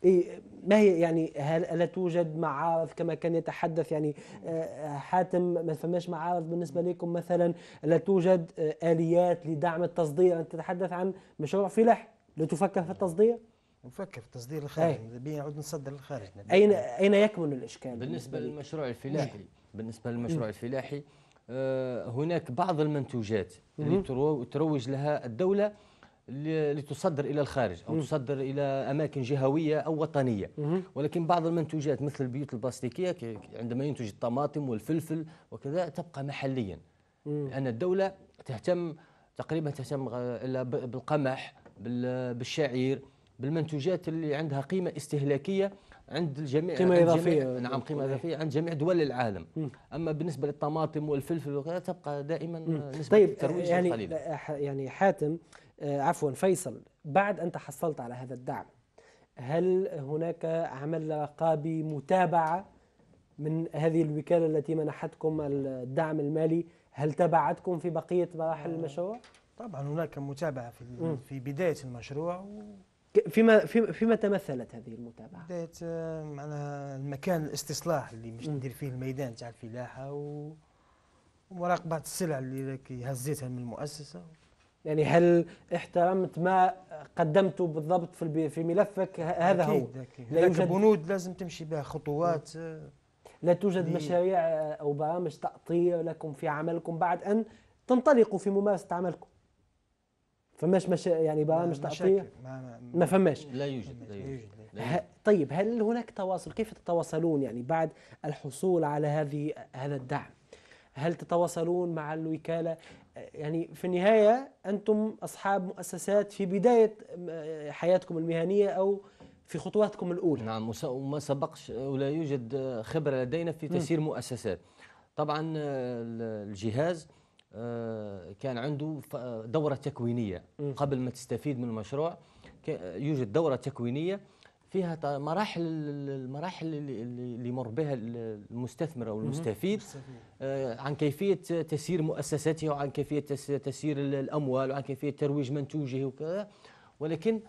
اي ما هي يعني هل الا توجد معارض كما كان يتحدث يعني آه، آه، حاتم ما فماش معارض بالنسبه لكم مثلا لا توجد اليات لدعم التصدير انت تتحدث عن مشروع فلاح لتفكر في التصدير؟ نفكر في التصدير الخارجي نعود إيه. نصدر للخارج اين اين يكمن الاشكال؟ بالنسبه للمشروع الفلاحي نعم. بالنسبه للمشروع الفلاحي آه، هناك بعض المنتوجات اللي تروج لها الدوله لتصدر الى الخارج او تصدر الى اماكن جهويه او وطنيه ولكن بعض المنتوجات مثل البيوت البلاستيكيه عندما ينتج الطماطم والفلفل وكذا تبقى محليا لان الدوله تهتم تقريبا تهتم الا بالقمح بالشعير بالمنتوجات اللي عندها قيمه استهلاكيه عند الجميع قيمه اضافيه نعم قيمه اضافيه عند جميع دول العالم م. اما بالنسبه للطماطم والفلفل وغيرها تبقى دائما نسبه طيب الترويج آه، يعني قليله آه، يعني حاتم آه، عفوا فيصل بعد ان تحصلت على هذا الدعم هل هناك عمل رقابي متابعه من هذه الوكاله التي منحتكم الدعم المالي هل تابعتكم في بقيه مراحل المشروع؟ طبعا هناك متابعه في في بدايه المشروع و... فيما فيما تمثلت هذه المتابعه؟ بدايه آه، معناها المكان الاستصلاح اللي باش ندير فيه الميدان تاع الفلاحه و... ومراقبه السلع اللي هزيتها من المؤسسه يعني هل احترمت ما قدمته بالضبط في في ملفك هذا أكيد هو أكيد لا يوجد بنود لازم تمشي بها خطوات آه. لا توجد مشاريع او برامج تأطير لكم في عملكم بعد ان تنطلقوا في ممارسه عملكم فماش مش يعني برامج تعطيه ما, ما, ما فماش لا يوجد, لا يوجد, ه... طيب هل هناك تواصل كيف تتواصلون يعني بعد الحصول على هذه هذا الدعم هل تتواصلون مع الوكالة يعني في النهاية أنتم أصحاب مؤسسات في بداية آه، حياتكم المهنية أو في خطواتكم الأولى نعم وما سبقش ولا يوجد خبرة لدينا في تسيير مؤسسات طبعا آه، الجهاز آه، كان عنده دورة تكوينية قبل ما تستفيد من المشروع يوجد دورة تكوينية فيها مراحل المراحل اللي يمر بها المستثمر او المستفيد آه، عن كيفيه تسيير مؤسساته وعن كيفيه تسيير الاموال وعن كيفيه ترويج منتوجه وكذا ولكن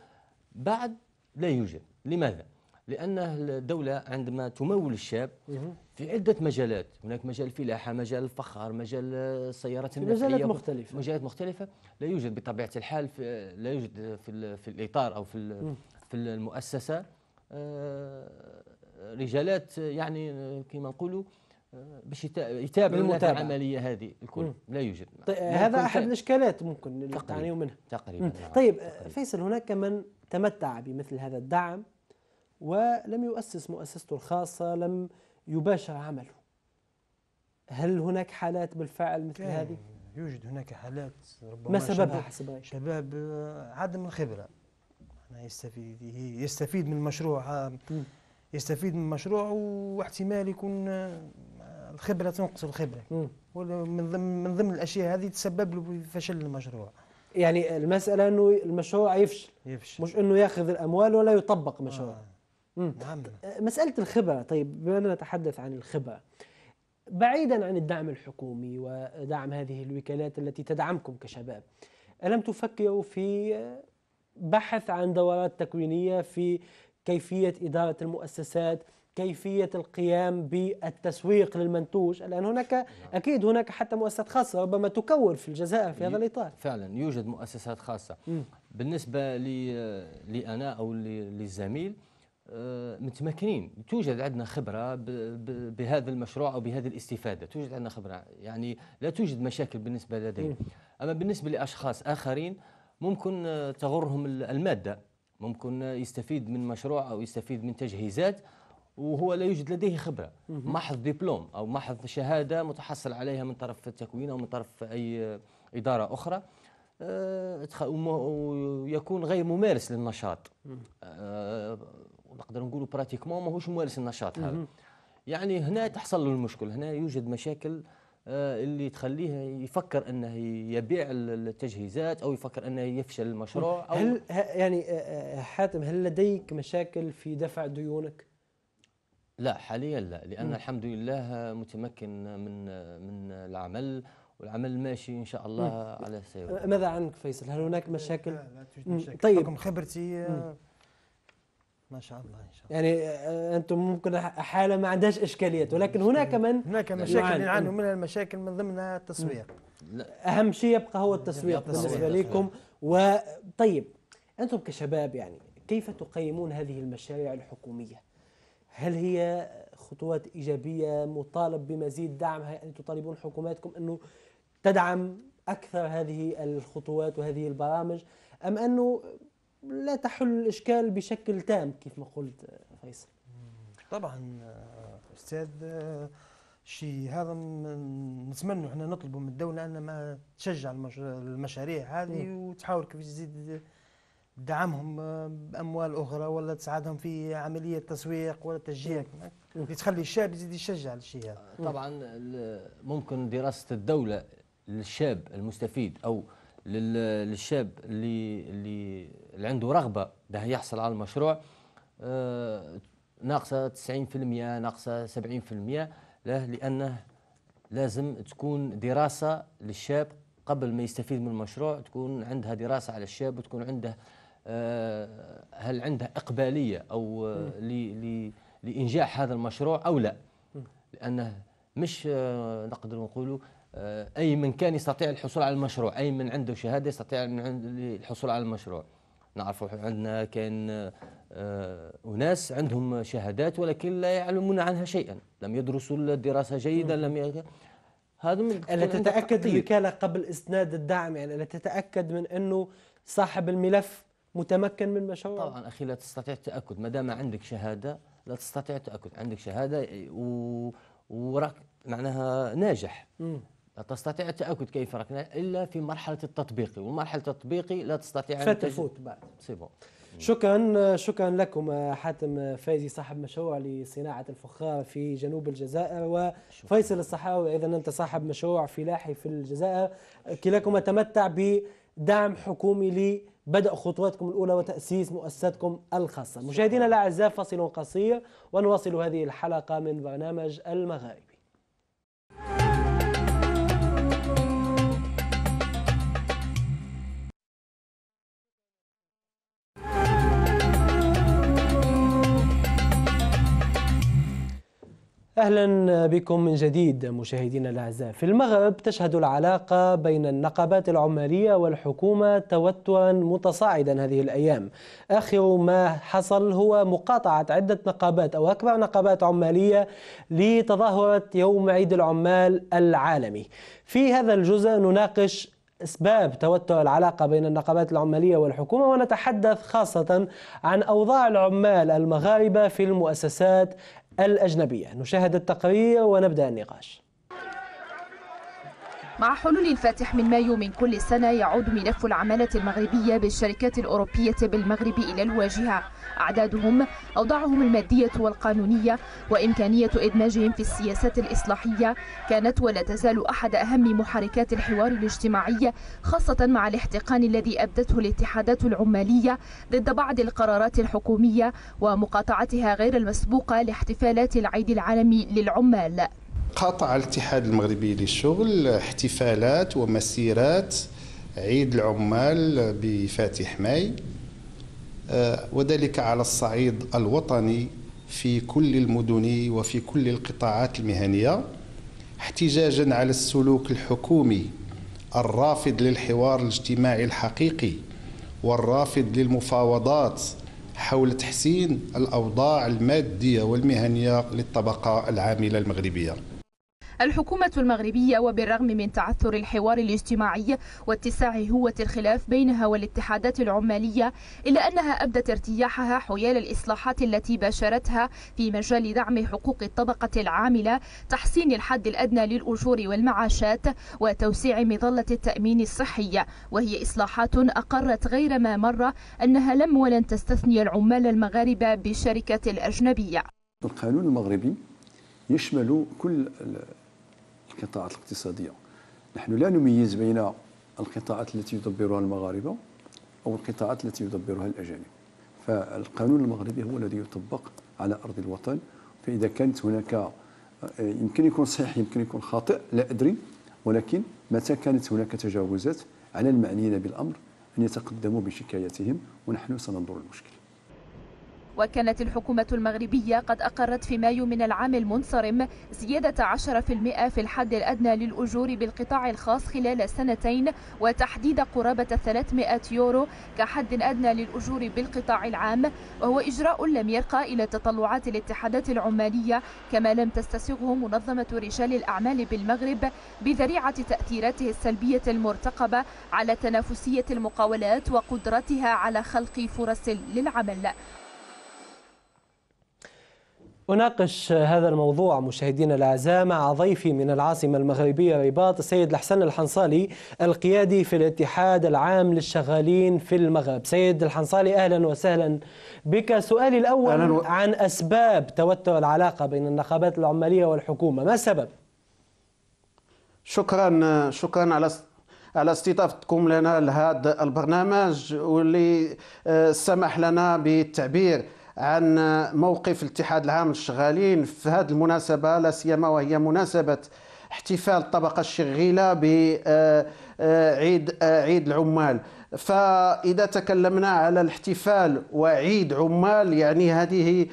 بعد لا يوجد لماذا؟ لأن الدولة عندما تمول الشاب في عدة مجالات هناك مجال الفلاحة مجال الفخار مجال آه، السيارات النفطية مجالات مختلفة مجالات مختلفة لا يوجد بطبيعة الحال في لا يوجد في, في الإطار أو في في المؤسسة آه، رجالات يعني كما نقولوا آه، باش يتابعوا العمليه هذه الكل مم. لا يوجد طيب هذا احد الاشكالات ممكن اللي تعانيوا منها تقريبا نعم. طيب تقريبا. فيصل هناك من تمتع بمثل هذا الدعم ولم يؤسس مؤسسته الخاصه لم يباشر عمله هل هناك حالات بالفعل مثل هذه؟ يوجد هناك حالات ربما ما سببها حسب رأيك؟ شباب آه، عدم الخبرة يستفيد يستفيد من المشروع آه، يستفيد من المشروع واحتمال يكون آه، الخبرة تنقص الخبرة من ضمن من ضمن الأشياء هذه تسبب له بفشل المشروع يعني المسألة أنه المشروع يفشل, يفشل. مش أنه ياخذ الأموال ولا يطبق مشروع آه. نعم. آه، مسألة الخبره طيب بما أننا نتحدث عن الخبره بعيدا عن الدعم الحكومي ودعم هذه الوكالات التي تدعمكم كشباب ألم تفكروا في بحث عن دورات تكوينية في كيفية إدارة المؤسسات كيفية القيام بالتسويق للمنتوج الآن هناك نعم. أكيد هناك حتى مؤسسات خاصة ربما تكون في الجزائر في هذا الإطار فعلا يوجد مؤسسات خاصة م. بالنسبة لي, لي أنا أو للزميل آه، متمكنين توجد عندنا خبرة بهذا المشروع أو بهذه الاستفادة توجد عندنا خبرة يعني لا توجد مشاكل بالنسبة لدينا أما بالنسبة لأشخاص آخرين ممكن آه، تغرهم المادة ممكن آه، يستفيد من مشروع أو يستفيد من تجهيزات وهو لا يوجد لديه خبرة محض دبلوم أو محض شهادة متحصل عليها من طرف التكوين أو من طرف أي إدارة أخرى ويكون غير ممارس للنشاط ونقدر نقولوا براتيكمون ماهوش ممارس النشاط هذا يعني هنا تحصل له المشكل هنا يوجد مشاكل آه، اللي تخليه يفكر انه يبيع التجهيزات او يفكر انه يفشل المشروع او هل يعني آه، آه، حاتم هل لديك مشاكل في دفع ديونك؟ لا حاليا لا لان مم. الحمد لله متمكن من من العمل والعمل ماشي ان شاء الله مم. على سير ماذا عنك فيصل؟ هل هناك مشاكل؟ لا لا توجد مشاكل طيب خبرتي مم. ما شاء الله ان شاء الله يعني آه، آه، انتم ممكن حاله ما عندهاش اشكاليات ولكن هناك من هناك مشاكل يعانوا منها المشاكل من ضمنها التسويق اهم شيء يبقى هو التسويق بالنسبه لكم وطيب انتم كشباب يعني كيف تقيمون هذه المشاريع الحكوميه؟ هل هي خطوات ايجابيه مطالب بمزيد دعم هل تطالبون حكوماتكم انه تدعم اكثر هذه الخطوات وهذه البرامج ام انه لا تحل الإشكال بشكل تام كيف ما قلت فيصل طبعا أستاذ شيء هذا نتمنى احنا نطلبه من الدولة أن ما تشجع المشاريع هذه م. وتحاول كيف تزيد دعمهم بأموال أخرى ولا تساعدهم في عملية تسويق ولا تشجيع تخلي الشاب يزيد يشجع الشيء هذا طبعا ممكن دراسة الدولة للشاب المستفيد أو للشاب اللي اللي اللي عنده رغبه باه يحصل على المشروع آه، ناقصه 90% ناقصه 70% له لانه لازم تكون دراسه للشاب قبل ما يستفيد من المشروع تكون عندها دراسه على الشاب وتكون عنده آه، هل عنده اقباليه او آه، لانجاح هذا المشروع او لا لانه مش نقدر نقولوا أي من كان يستطيع الحصول على المشروع أي من عنده شهادة يستطيع من الحصول على المشروع نعرف عندنا كان آه، أناس عندهم شهادات ولكن لا يعلمون عنها شيئا لم يدرسوا الدراسة جيدا لم ي... هذا من ألا تتأكد الوكالة قبل إسناد الدعم يعني ألا تتأكد من أنه صاحب الملف متمكن من المشروع طبعا أخي لا تستطيع التأكد ما دام عندك شهادة لا تستطيع التأكد عندك شهادة و... وراك معناها ناجح مم. تستطيع التاكد كيف ركنا الا في مرحله التطبيق ومرحله التطبيقي لا تستطيع ان تفوت بعد سي شكرا شكرا لكم حاتم فايزي صاحب مشروع لصناعه الفخار في جنوب الجزائر وفيصل الصحاوي ايضا انت صاحب مشروع فلاحي في الجزائر كلاكما تمتع بدعم حكومي لبدء خطواتكم الاولى وتاسيس مؤسستكم الخاصه مشاهدينا الاعزاء فصل قصير ونواصل هذه الحلقه من برنامج المغارب أهلا بكم من جديد مشاهدينا الأعزاء في المغرب تشهد العلاقة بين النقابات العمالية والحكومة توترا متصاعدا هذه الأيام آخر ما حصل هو مقاطعة عدة نقابات أو أكبر نقابات عمالية لتظاهرة يوم عيد العمال العالمي في هذا الجزء نناقش اسباب توتر العلاقه بين النقابات العماليه والحكومه ونتحدث خاصه عن اوضاع العمال المغاربه في المؤسسات الأجنبية نشاهد التقرير ونبدأ النقاش مع حلول الفاتح من مايو من كل سنة يعود ملف العمالة المغربية بالشركات الأوروبية بالمغرب إلى الواجهة أعدادهم أوضاعهم المادية والقانونية وإمكانية إدماجهم في السياسات الإصلاحية كانت ولا تزال أحد أهم محركات الحوار الاجتماعي خاصة مع الاحتقان الذي أبدته الاتحادات العمالية ضد بعض القرارات الحكومية ومقاطعتها غير المسبوقة لاحتفالات العيد العالمي للعمال قاطع الاتحاد المغربي للشغل احتفالات ومسيرات عيد العمال بفاتح ماي آه، وذلك على الصعيد الوطني في كل المدن وفي كل القطاعات المهنيه احتجاجا على السلوك الحكومي الرافض للحوار الاجتماعي الحقيقي والرافض للمفاوضات حول تحسين الاوضاع الماديه والمهنيه للطبقه العامله المغربيه الحكومة المغربية وبالرغم من تعثر الحوار الاجتماعي واتساع هوة الخلاف بينها والاتحادات العمالية إلا أنها أبدت ارتياحها حيال الإصلاحات التي باشرتها في مجال دعم حقوق الطبقة العاملة تحسين الحد الأدنى للأجور والمعاشات وتوسيع مظلة التأمين الصحي وهي إصلاحات أقرت غير ما مر أنها لم ولن تستثني العمال المغاربة بالشركة الأجنبية القانون المغربي يشمل كل القطاعات الاقتصادية نحن لا نميز بين القطاعات التي يدبرها المغاربة أو القطاعات التي يدبرها الأجانب فالقانون المغربي هو الذي يطبق على أرض الوطن فإذا كانت هناك يمكن يكون صحيح يمكن يكون خاطئ لا أدري ولكن متى كانت هناك تجاوزات على المعنيين بالأمر أن يتقدموا بشكايتهم ونحن سننظر المشكله وكانت الحكومة المغربية قد أقرت في مايو من العام المنصرم زيادة 10% في الحد الأدنى للأجور بالقطاع الخاص خلال سنتين وتحديد قرابة 300 يورو كحد أدنى للأجور بالقطاع العام وهو إجراء لم يرقى إلى تطلعات الاتحادات العمالية كما لم تستسغه منظمة رجال الأعمال بالمغرب بذريعة تأثيراته السلبية المرتقبة على تنافسية المقاولات وقدرتها على خلق فرص للعمل أناقش هذا الموضوع مشاهدينا الأعزاء مع ضيفي من العاصمة المغربية رباط السيد الحسن الحنصالي القيادي في الاتحاد العام للشغالين في المغرب سيد الحنصالي أهلا وسهلا بك سؤالي الأول و... عن أسباب توتر العلاقة بين النقابات العمالية والحكومة ما السبب؟ شكرا شكرا على على استضافتكم لنا لهذا البرنامج واللي آه، سمح لنا بالتعبير عن موقف الاتحاد العام للشغالين في هذه المناسبة لا سيما وهي مناسبة احتفال الطبقة الشغيلة بعيد آه، آه، آه، عيد العمال فإذا تكلمنا على الاحتفال وعيد عمال يعني هذه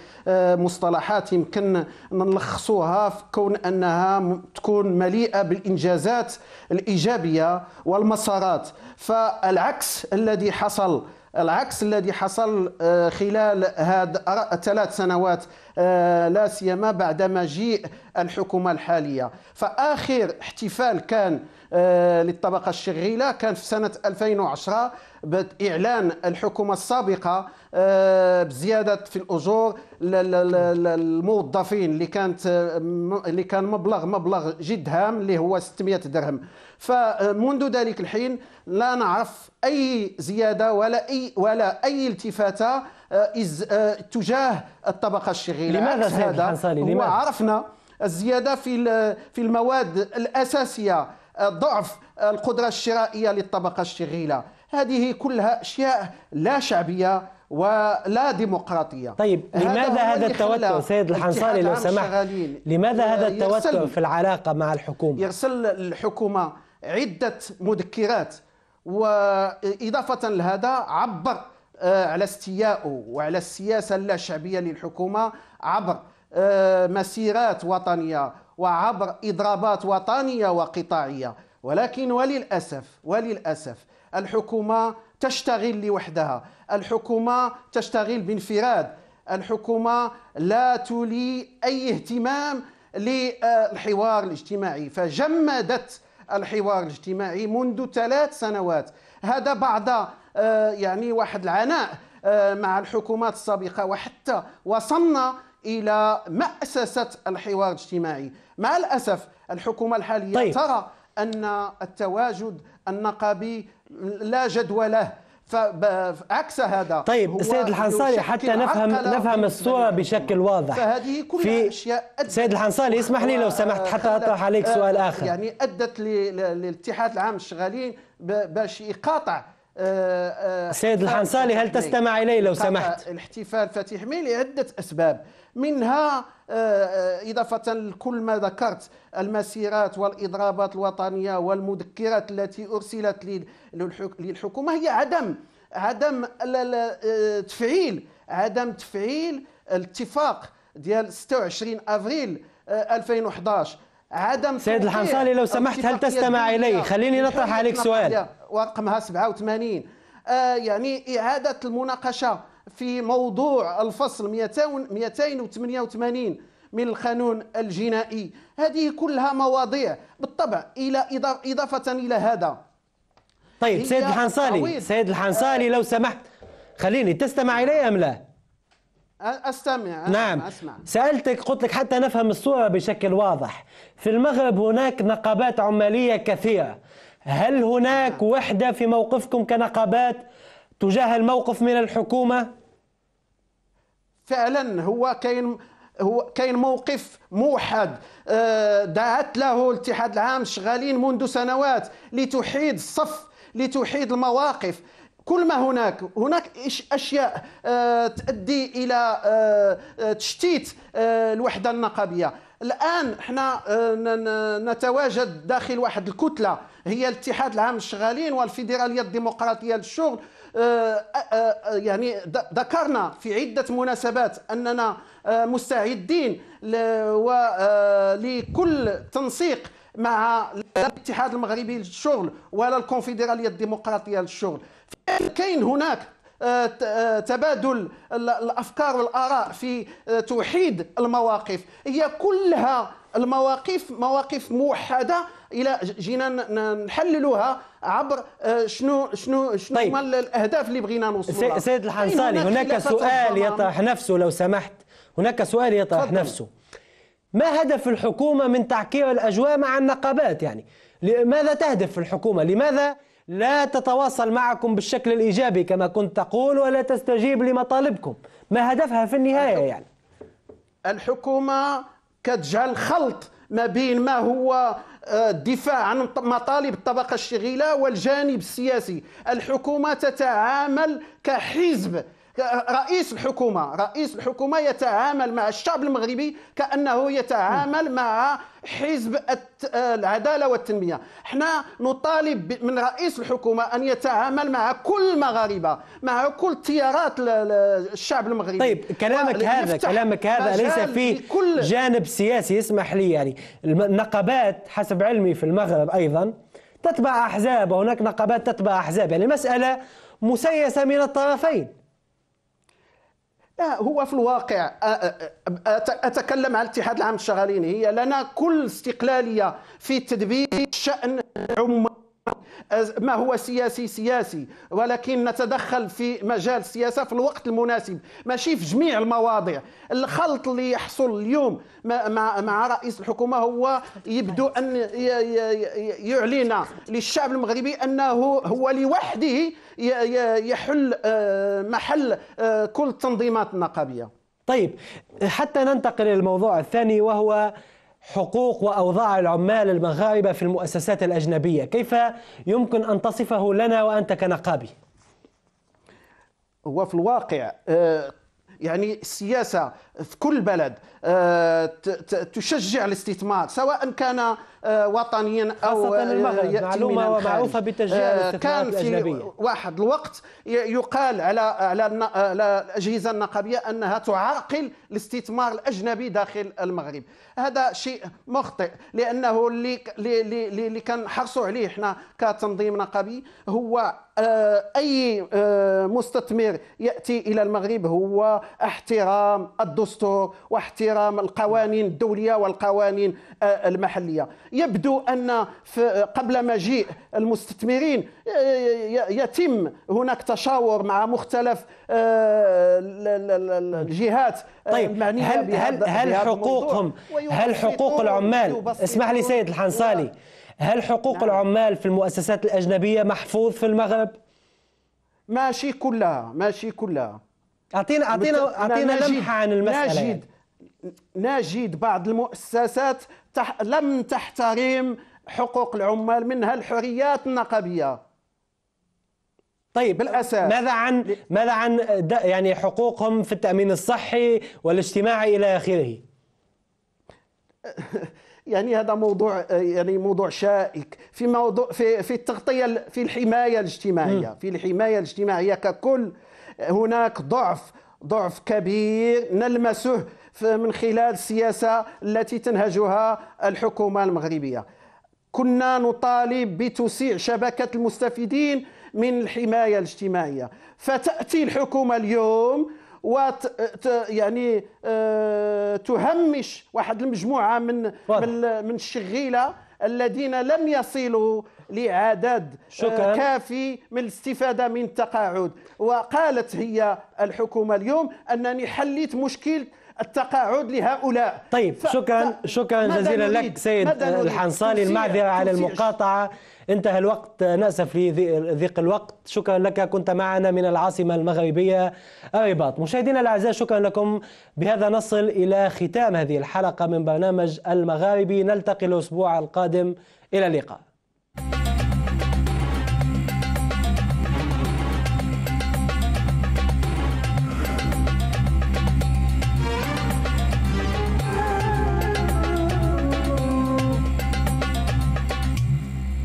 مصطلحات يمكن نلخصوها في كون أنها تكون مليئة بالإنجازات الإيجابية والمسارات فالعكس الذي حصل العكس الذي حصل آه، خلال هذا ثلاث سنوات آه، لا سيما بعد مجيء الحكومة الحالية فآخر احتفال كان آه، للطبقة الشغيلة كان في سنة 2010 باعلان الحكومة السابقة آه، بزيادة في الأجور للموظفين اللي كانت آه، اللي كان مبلغ مبلغ جد هام اللي هو 600 درهم فمنذ ذلك الحين لا نعرف أي زيادة ولا أي ولا أي التفاتة تجاه الطبقة الشغيلة لماذا هذا لماذا؟ وعرفنا الزيادة في في المواد الأساسية ضعف القدرة الشرائية للطبقة الشغيلة هذه كلها أشياء لا شعبية ولا ديمقراطية طيب لماذا هذا التوتر سيد الحنصاري لو سمحت لماذا هذا التوتر في العلاقة مع الحكومة يرسل الحكومة عدة مذكرات وإضافة لهذا عبر آه، على استيائه وعلى السياسة اللاشعبية للحكومة عبر آه، مسيرات وطنية وعبر إضرابات وطنية وقطاعية ولكن وللأسف وللأسف الحكومة تشتغل لوحدها الحكومة تشتغل بانفراد الحكومة لا تولي أي اهتمام للحوار الاجتماعي فجمدت الحوار الاجتماعي منذ ثلاث سنوات هذا بعد آه، يعني واحد العناء آه، مع الحكومات السابقة وحتى وصلنا الى مأسسة الحوار الاجتماعي مع الاسف الحكومه الحاليه طيب. ترى ان التواجد النقابي لا جدوى له فعكس هذا طيب سيد الحنصالي حتى نفهم نفهم الصوره بشكل واضح فهذه كل في اشياء سيد الحنصالي اسمح لي لو سمحت حتى اطرح عليك سؤال اخر يعني ادت للاتحاد العام الشغالين باش يقاطع السيد الحنصالي هل تستمع إليه لو سمحت الاحتفال فاتح مي لعدة أسباب منها آه، آه، إضافة لكل ما ذكرت المسيرات والإضرابات الوطنية والمذكرات التي أرسلت للحكومة هي عدم عدم آه، تفعيل عدم تفعيل الاتفاق ديال 26 أفريل 2011 عدم سيد الحنصالي لو سمحت هل تستمع إليه خليني نطرح عليك سؤال ورقمها 87 آه، يعني إعادة المناقشة في موضوع الفصل 288 من القانون الجنائي هذه كلها مواضيع بالطبع إلى إضافة إلى هذا طيب سيد الحنصالي سيد الحنصالي آه. لو سمحت خليني تستمع إلي أم لا أستمع نعم أسمع. سألتك قلت لك حتى نفهم الصورة بشكل واضح في المغرب هناك نقابات عمالية كثيرة هل هناك وحدة في موقفكم كنقابات تجاه الموقف من الحكومة؟ فعلا هو كاين هو كاين موقف موحد آه، دعت له الاتحاد العام شغالين منذ سنوات لتحيد الصف لتحيد المواقف كل ما هناك هناك اشياء آه، تؤدي الى آه، تشتيت الوحده النقابيه الان احنا آه، نتواجد داخل واحد الكتله هي الاتحاد العام للشغالين والفيدراليه الديمقراطيه للشغل آه، آه، يعني ذكرنا في عده مناسبات اننا مستعدين لكل تنسيق مع الاتحاد المغربي للشغل ولا الكونفدراليه الديمقراطيه للشغل كاين هناك آه، آه، تبادل الافكار والاراء في آه، توحيد المواقف هي كلها المواقف مواقف موحده الى جينا نحللوها عبر شنو شنو شنو طيب. الاهداف اللي بغينا نوصلها سيد الحنصاني هناك سؤال يطرح نفسه لو سمحت هناك سؤال يطرح فضل. نفسه ما هدف الحكومه من تعكير الاجواء مع النقابات يعني لماذا تهدف الحكومه لماذا لا تتواصل معكم بالشكل الإيجابي كما كنت تقول ولا تستجيب لمطالبكم ما هدفها في النهاية يعني الحكومة كتجعل خلط ما بين ما هو آه، الدفاع عن مطالب الطبقة الشغيلة والجانب السياسي الحكومة تتعامل كحزب رئيس الحكومه رئيس الحكومه يتعامل مع الشعب المغربي كانه يتعامل مع حزب العداله والتنميه احنا نطالب من رئيس الحكومه ان يتعامل مع كل المغاربه مع كل تيارات الشعب المغربي طيب كلامك هذا كلامك هذا ليس فيه كل جانب سياسي اسمح لي يعني النقابات حسب علمي في المغرب ايضا تتبع احزاب وهناك نقابات تتبع احزاب يعني المساله مسيسه من الطرفين لا آه، هو في الواقع آه، آه، اتكلم عن الاتحاد العام للشغالين هي لنا كل استقلاليه في تدبير شان عمال ما هو سياسي سياسي ولكن نتدخل في مجال السياسه في الوقت المناسب ماشي في جميع المواضيع الخلط اللي يحصل اليوم مع, مع رئيس الحكومه هو يبدو ان يعلن للشعب المغربي انه هو لوحده يحل آه، محل آه، كل التنظيمات النقابيه طيب حتى ننتقل للموضوع الثاني وهو حقوق وأوضاع العمال المغاربة في المؤسسات الأجنبية كيف يمكن أن تصفه لنا وأنت كنقابي؟ هو في الواقع آه، يعني السياسة في كل بلد آه، تشجع الاستثمار سواء كان آه، وطنيا او آه، معلومه معروفه بتشجيع آه، كان في واحد الوقت يقال على على على الاجهزه النقابيه انها تعرقل الاستثمار الاجنبي داخل المغرب هذا شيء مخطئ لانه اللي اللي اللي كنحرصوا عليه احنا كتنظيم نقابي هو اي مستثمر ياتي الى المغرب هو احترام الدستور واحترام القوانين الدوليه والقوانين المحليه يبدو أن قبل مجيء المستثمرين يتم هناك تشاور مع مختلف آه، الجهات آه، طيب هل هل هل حقوقهم هل حقوق العمال اسمح لي سيد الحنصالي هل حقوق نعم. العمال في المؤسسات الأجنبية محفوظ في المغرب؟ ماشي كلها ماشي كلها أعطينا أعطينا أعطينا لمحة عن المسألة نجد يعني. نجد بعض المؤسسات تح لم تحترم حقوق العمال منها الحريات النقابيه طيب بالاساس ماذا عن ماذا عن يعني حقوقهم في التامين الصحي والاجتماعي الى اخره يعني هذا موضوع يعني موضوع شائك في موضوع في في التغطيه في الحمايه الاجتماعيه في الحمايه الاجتماعيه ككل هناك ضعف ضعف كبير نلمسه من خلال السياسة التي تنهجها الحكومة المغربية كنا نطالب بتوسيع شبكة المستفيدين من الحماية الاجتماعية فتأتي الحكومة اليوم وت يعني آه، تهمش واحد المجموعة من من من الشغيلة الذين لم يصلوا لعدد آه، شكرا. كافي من الاستفادة من التقاعد وقالت هي الحكومة اليوم أنني حليت مشكل التقاعد لهؤلاء طيب ف... شكرا شكرا جزيلا لك سيد الحنصالي المعذره على المقاطعه انتهى الوقت نأسف لضيق الوقت شكرا لك كنت معنا من العاصمة المغربية الرباط مشاهدينا الأعزاء شكرا لكم بهذا نصل إلى ختام هذه الحلقة من برنامج المغاربي نلتقي الأسبوع القادم إلى اللقاء